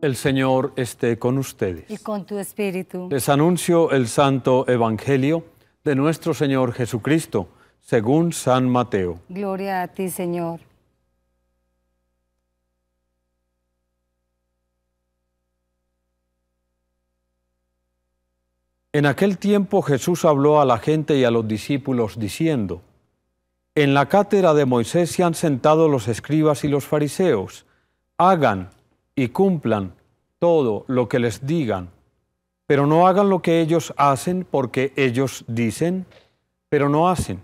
El Señor esté con ustedes. Y con tu espíritu. Les anuncio el santo evangelio de nuestro Señor Jesucristo, según San Mateo. Gloria a ti, Señor. En aquel tiempo Jesús habló a la gente y a los discípulos diciendo, En la cátedra de Moisés se han sentado los escribas y los fariseos, hagan y cumplan todo lo que les digan, pero no hagan lo que ellos hacen porque ellos dicen, pero no hacen.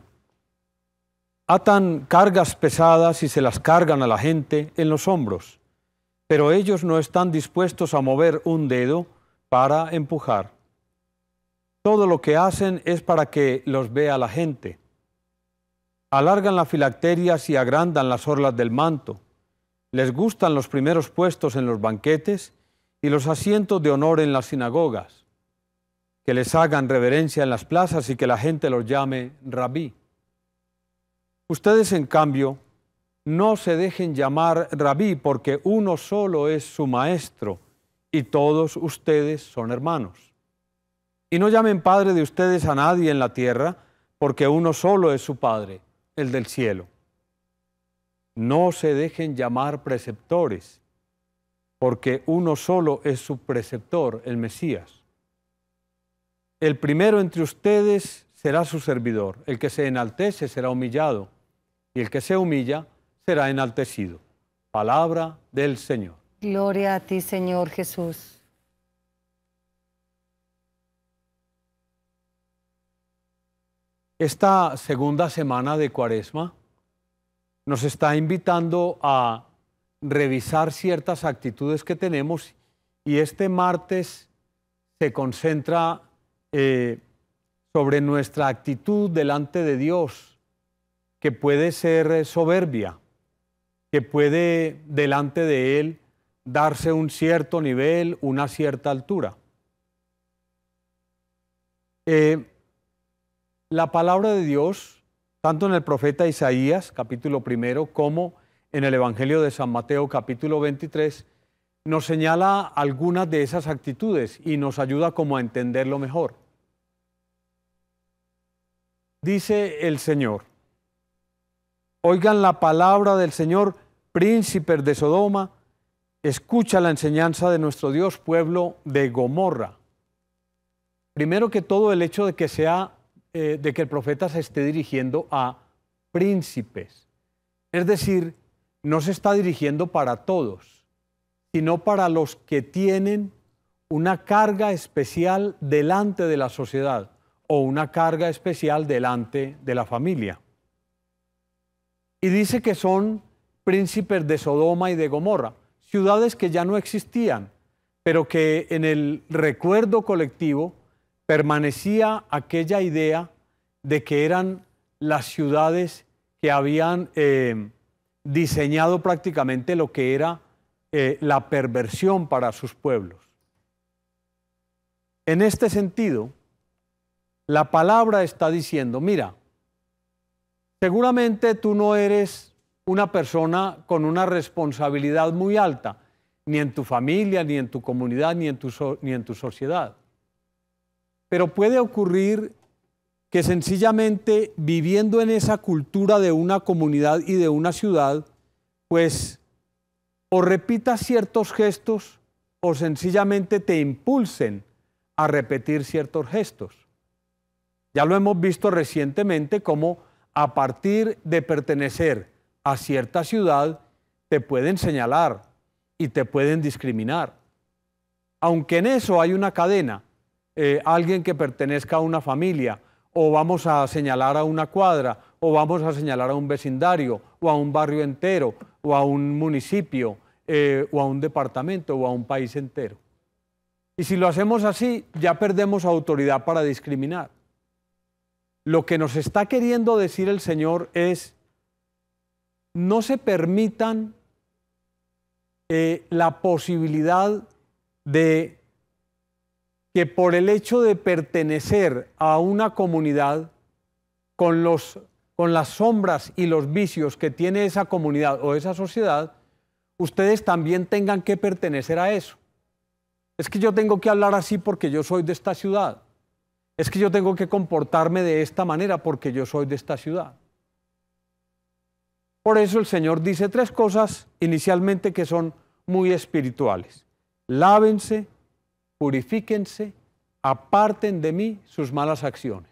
Atan cargas pesadas y se las cargan a la gente en los hombros, pero ellos no están dispuestos a mover un dedo para empujar. Todo lo que hacen es para que los vea la gente. Alargan las filacterias y agrandan las orlas del manto les gustan los primeros puestos en los banquetes y los asientos de honor en las sinagogas. Que les hagan reverencia en las plazas y que la gente los llame rabí. Ustedes, en cambio, no se dejen llamar rabí porque uno solo es su maestro y todos ustedes son hermanos. Y no llamen padre de ustedes a nadie en la tierra porque uno solo es su padre, el del cielo. No se dejen llamar preceptores, porque uno solo es su preceptor, el Mesías. El primero entre ustedes será su servidor, el que se enaltece será humillado, y el que se humilla será enaltecido. Palabra del Señor. Gloria a ti, Señor Jesús. Esta segunda semana de Cuaresma nos está invitando a revisar ciertas actitudes que tenemos y este martes se concentra eh, sobre nuestra actitud delante de Dios, que puede ser eh, soberbia, que puede delante de Él darse un cierto nivel, una cierta altura. Eh, la palabra de Dios tanto en el profeta Isaías, capítulo primero, como en el Evangelio de San Mateo, capítulo 23, nos señala algunas de esas actitudes y nos ayuda como a entenderlo mejor. Dice el Señor, oigan la palabra del Señor, príncipe de Sodoma, escucha la enseñanza de nuestro Dios, pueblo de Gomorra. Primero que todo el hecho de que sea eh, de que el profeta se esté dirigiendo a príncipes. Es decir, no se está dirigiendo para todos, sino para los que tienen una carga especial delante de la sociedad o una carga especial delante de la familia. Y dice que son príncipes de Sodoma y de Gomorra, ciudades que ya no existían, pero que en el recuerdo colectivo permanecía aquella idea de que eran las ciudades que habían eh, diseñado prácticamente lo que era eh, la perversión para sus pueblos. En este sentido, la palabra está diciendo, mira, seguramente tú no eres una persona con una responsabilidad muy alta, ni en tu familia, ni en tu comunidad, ni en tu, ni en tu sociedad pero puede ocurrir que sencillamente viviendo en esa cultura de una comunidad y de una ciudad, pues o repitas ciertos gestos o sencillamente te impulsen a repetir ciertos gestos. Ya lo hemos visto recientemente como a partir de pertenecer a cierta ciudad te pueden señalar y te pueden discriminar. Aunque en eso hay una cadena, eh, alguien que pertenezca a una familia, o vamos a señalar a una cuadra, o vamos a señalar a un vecindario, o a un barrio entero, o a un municipio, eh, o a un departamento, o a un país entero. Y si lo hacemos así, ya perdemos autoridad para discriminar. Lo que nos está queriendo decir el Señor es, no se permitan eh, la posibilidad de que por el hecho de pertenecer a una comunidad con, los, con las sombras y los vicios que tiene esa comunidad o esa sociedad, ustedes también tengan que pertenecer a eso. Es que yo tengo que hablar así porque yo soy de esta ciudad. Es que yo tengo que comportarme de esta manera porque yo soy de esta ciudad. Por eso el Señor dice tres cosas inicialmente que son muy espirituales. Lávense, purifíquense, aparten de mí sus malas acciones.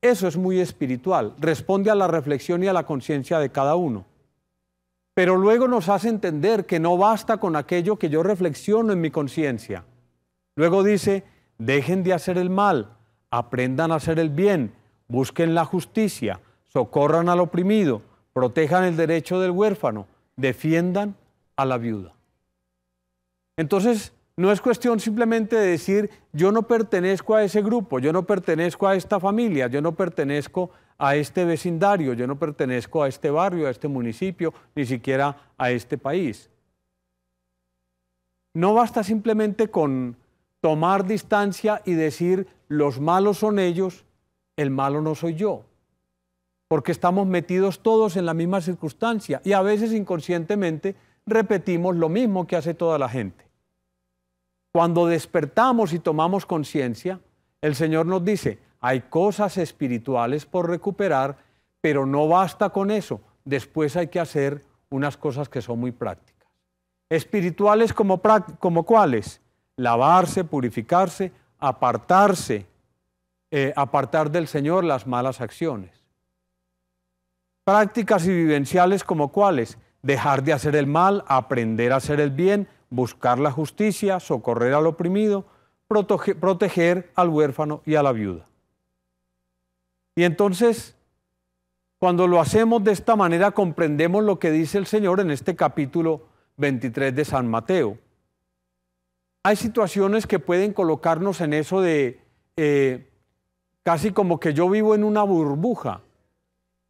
Eso es muy espiritual, responde a la reflexión y a la conciencia de cada uno. Pero luego nos hace entender que no basta con aquello que yo reflexiono en mi conciencia. Luego dice, dejen de hacer el mal, aprendan a hacer el bien, busquen la justicia, socorran al oprimido, protejan el derecho del huérfano, defiendan a la viuda. Entonces, no es cuestión simplemente de decir, yo no pertenezco a ese grupo, yo no pertenezco a esta familia, yo no pertenezco a este vecindario, yo no pertenezco a este barrio, a este municipio, ni siquiera a este país. No basta simplemente con tomar distancia y decir, los malos son ellos, el malo no soy yo, porque estamos metidos todos en la misma circunstancia y a veces inconscientemente repetimos lo mismo que hace toda la gente. Cuando despertamos y tomamos conciencia, el Señor nos dice, hay cosas espirituales por recuperar, pero no basta con eso. Después hay que hacer unas cosas que son muy prácticas. Espirituales como, como cuáles? Lavarse, purificarse, apartarse, eh, apartar del Señor las malas acciones. Prácticas y vivenciales como cuáles? Dejar de hacer el mal, aprender a hacer el bien, buscar la justicia, socorrer al oprimido, proteger al huérfano y a la viuda. Y entonces, cuando lo hacemos de esta manera, comprendemos lo que dice el Señor en este capítulo 23 de San Mateo. Hay situaciones que pueden colocarnos en eso de eh, casi como que yo vivo en una burbuja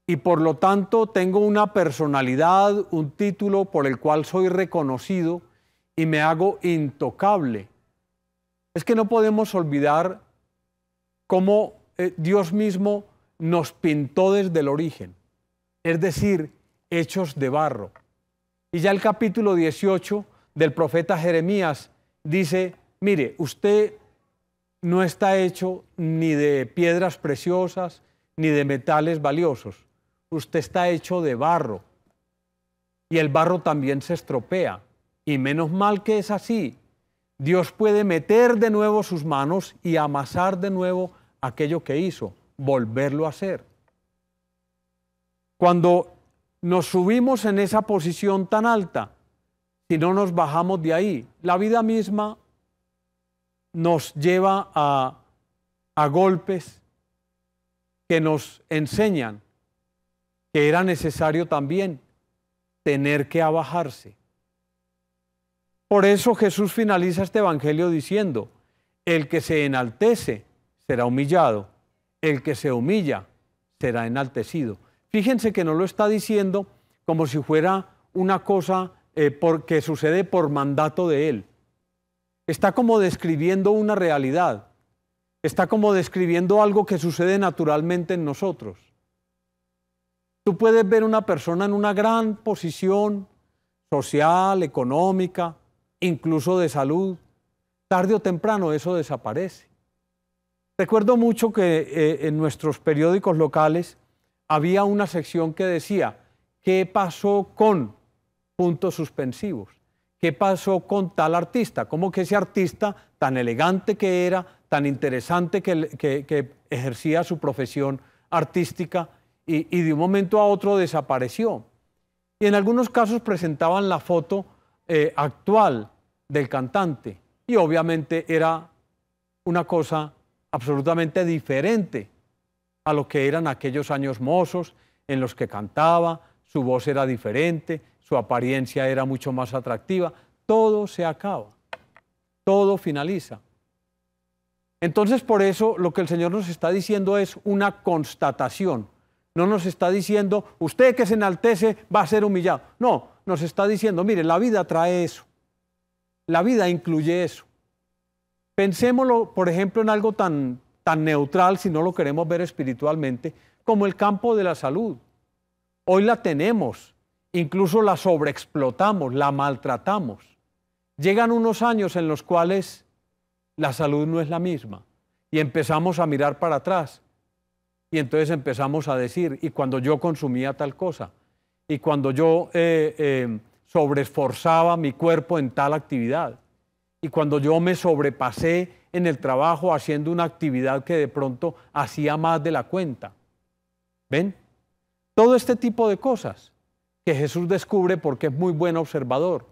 y por lo tanto tengo una personalidad, un título por el cual soy reconocido y me hago intocable. Es que no podemos olvidar cómo eh, Dios mismo nos pintó desde el origen, es decir, hechos de barro. Y ya el capítulo 18 del profeta Jeremías dice, mire, usted no está hecho ni de piedras preciosas ni de metales valiosos, usted está hecho de barro. Y el barro también se estropea. Y menos mal que es así. Dios puede meter de nuevo sus manos y amasar de nuevo aquello que hizo, volverlo a hacer. Cuando nos subimos en esa posición tan alta, si no nos bajamos de ahí, la vida misma nos lleva a, a golpes que nos enseñan que era necesario también tener que abajarse por eso Jesús finaliza este Evangelio diciendo, el que se enaltece será humillado, el que se humilla será enaltecido. Fíjense que no lo está diciendo como si fuera una cosa eh, que sucede por mandato de Él. Está como describiendo una realidad, está como describiendo algo que sucede naturalmente en nosotros. Tú puedes ver una persona en una gran posición social, económica, incluso de salud, tarde o temprano eso desaparece. Recuerdo mucho que eh, en nuestros periódicos locales había una sección que decía, ¿qué pasó con puntos suspensivos? ¿Qué pasó con tal artista? ¿Cómo que ese artista tan elegante que era, tan interesante que, ejercía su profesión artística y de un momento a otro desapareció? Y en algunos casos presentaban la foto eh, actual del cantante. Y obviamente era una cosa absolutamente diferente a lo que eran aquellos años mozos en los que cantaba, su voz era diferente, su apariencia era mucho más atractiva, todo se acaba, todo finaliza. Entonces por eso lo que el Señor nos está diciendo es una constatación, no nos está diciendo, usted que se enaltece va a ser humillado, no, nos está diciendo, mire, la vida trae eso, la vida incluye eso. Pensémoslo, por ejemplo, en algo tan, tan neutral, si no lo queremos ver espiritualmente, como el campo de la salud. Hoy la tenemos, incluso la sobreexplotamos, la maltratamos. Llegan unos años en los cuales la salud no es la misma y empezamos a mirar para atrás y entonces empezamos a decir, y cuando yo consumía tal cosa, y cuando yo eh, eh, sobreesforzaba mi cuerpo en tal actividad y cuando yo me sobrepasé en el trabajo haciendo una actividad que de pronto hacía más de la cuenta. ¿Ven? Todo este tipo de cosas que Jesús descubre porque es muy buen observador,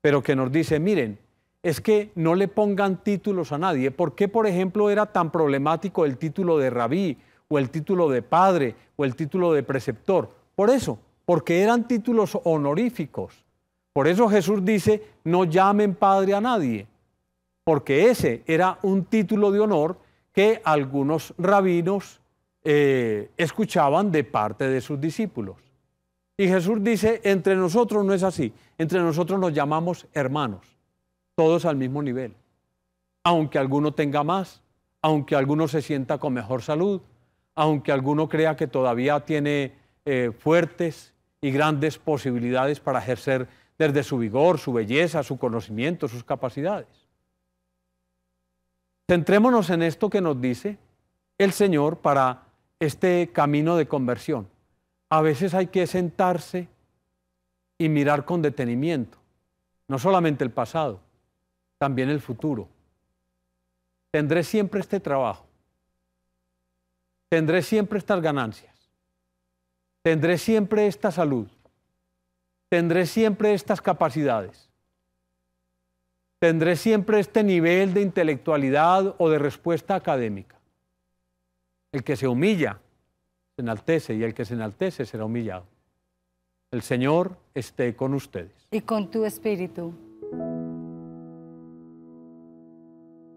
pero que nos dice, miren, es que no le pongan títulos a nadie. ¿Por qué, por ejemplo, era tan problemático el título de rabí o el título de padre o el título de preceptor? Por eso, porque eran títulos honoríficos. Por eso Jesús dice, no llamen padre a nadie, porque ese era un título de honor que algunos rabinos eh, escuchaban de parte de sus discípulos. Y Jesús dice, entre nosotros no es así, entre nosotros nos llamamos hermanos, todos al mismo nivel, aunque alguno tenga más, aunque alguno se sienta con mejor salud, aunque alguno crea que todavía tiene eh, fuertes y grandes posibilidades para ejercer desde su vigor, su belleza, su conocimiento, sus capacidades. Centrémonos en esto que nos dice el Señor para este camino de conversión. A veces hay que sentarse y mirar con detenimiento, no solamente el pasado, también el futuro. Tendré siempre este trabajo, tendré siempre estas ganancias Tendré siempre esta salud. Tendré siempre estas capacidades. Tendré siempre este nivel de intelectualidad o de respuesta académica. El que se humilla se enaltece y el que se enaltece será humillado. El Señor esté con ustedes. Y con tu espíritu.